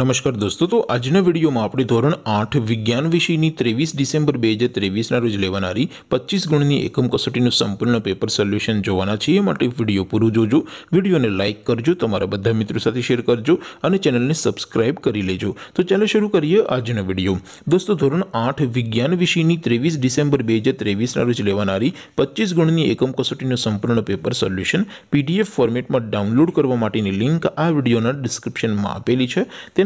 નમસ્કાર દોસ્તો તો આજના વિડીયોમાં આપણે ધોરણ આઠ વિજ્ઞાન વિષયની ત્રેવીસ ડિસેમ્બર બે હજાર ત્રેવીસના રોજ લેવાનારી પચીસ ગુણની એકમ કસોટીનું સંપૂર્ણ પેપર સોલ્યુશન જોવાના છીએ માટે વિડીયો પૂરું જોજો વિડીયોને લાઇક કરજો તમારા બધા મિત્રો સાથે શેર કરજો અને ચેનલને સબસ્ક્રાઇબ કરી લેજો તો ચાલો શરૂ કરીએ આજનો વિડીયો દોસ્તો ધોરણ આઠ વિજ્ઞાન વિષયની ત્રેવીસ ડિસેમ્બર બે હજાર ત્રેવીસના રોજ લેવાનારી પચીસ ગુણની એકમ કસોટીનું સંપૂર્ણ પેપર સોલ્યુશન પીડીએફ ફોર્મેટમાં ડાઉનલોડ કરવા માટેની લિંક આ વિડીયોના ડિસ્ક્રિપ્શનમાં આપેલી છે તેને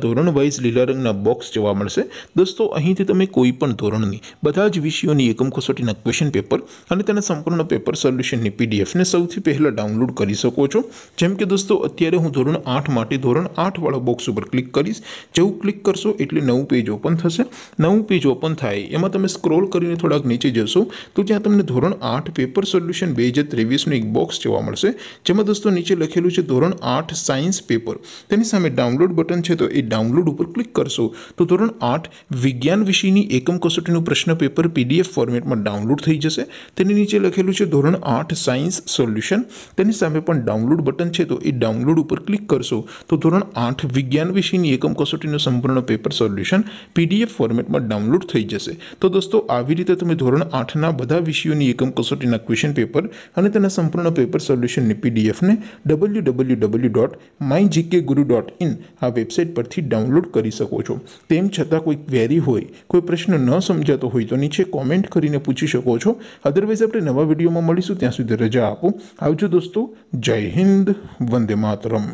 તો ધરણ 9 વિશે લર્નિંગ ના બોક્સ જોવા મળશે દોસ્તો અહીંથી તમે કોઈ પણ ધોરણની બધા જ વિષયોની એકમકોસોટીના ક્વેશ્ચન પેપર અને તેના સંપૂર્ણ પેપર સોલ્યુશનની પીડીએફ ને સૌથી પહેલા ડાઉનલોડ કરી શકો છો જેમ કે દોસ્તો અત્યારે હું ધોરણ 8 માટે ધોરણ 8 વાળો બોક્સ ઉપર ક્લિક કરિસ જેઉ ક્લિક કરશો એટલે નવું પેજ ઓપન થશે નવું પેજ ઓપન થાય એમાં તમે સ્ક્રોલ કરીને થોડક નીચે જશો તો ત્યાં તમને ધોરણ 8 પેપર સોલ્યુશન 2023 નો એક બોક્સ જોવા મળશે જેમાં દોસ્તો નીચે લખેલું છે ધોરણ 8 સાયન્સ પેપર તમે સામે ડાઉનલોડ બટન છે તો ડાઉનલોડ ઉપર ક્લિક કરશો તો ધોરણ 8 વિજ્ઞાન વિષયની એકમ કસોટીનું પ્રશ્ન પેપર પીડીએફ ફોર્મેટમાં ડાઉનલોડ થઈ જશે તેની નીચે લખેલું છે ધોરણ 8 સાયન્સ સોલ્યુશન તેની સામે પણ ડાઉનલોડ બટન છે તો એ ડાઉનલોડ ઉપર ક્લિક કરશો તો ધોરણ 8 વિજ્ઞાન વિષયની એકમ કસોટીનું સંપૂર્ણ પેપર સોલ્યુશન પીડીએફ ફોર્મેટમાં ડાઉનલોડ થઈ જશે તો દોસ્તો આવી રીતે તમે ધોરણ 8 ના બધા વિષયોની એકમ કસોટીના ક્વેશ્ચન પેપર અને તેના સંપૂર્ણ પેપર સોલ્યુશનની પીડીએફ ને www.mygkguru.in આ વેબસાઈટ પર थी डाउनलोड कर सको हो जो તેમ છતાં કોઈ ક્વેરી હોય કોઈ પ્રશ્ન ન સમજાતો હોય તો નીચે કમેન્ટ કરીને પૂછી શકો છો અધરવાઇઝ આપણે નવા વિડિયોમાં મળીશું ત્યાં સુધી રજા આપું આવજો દોસ્તો જય હિન્દ વંદે માતરમ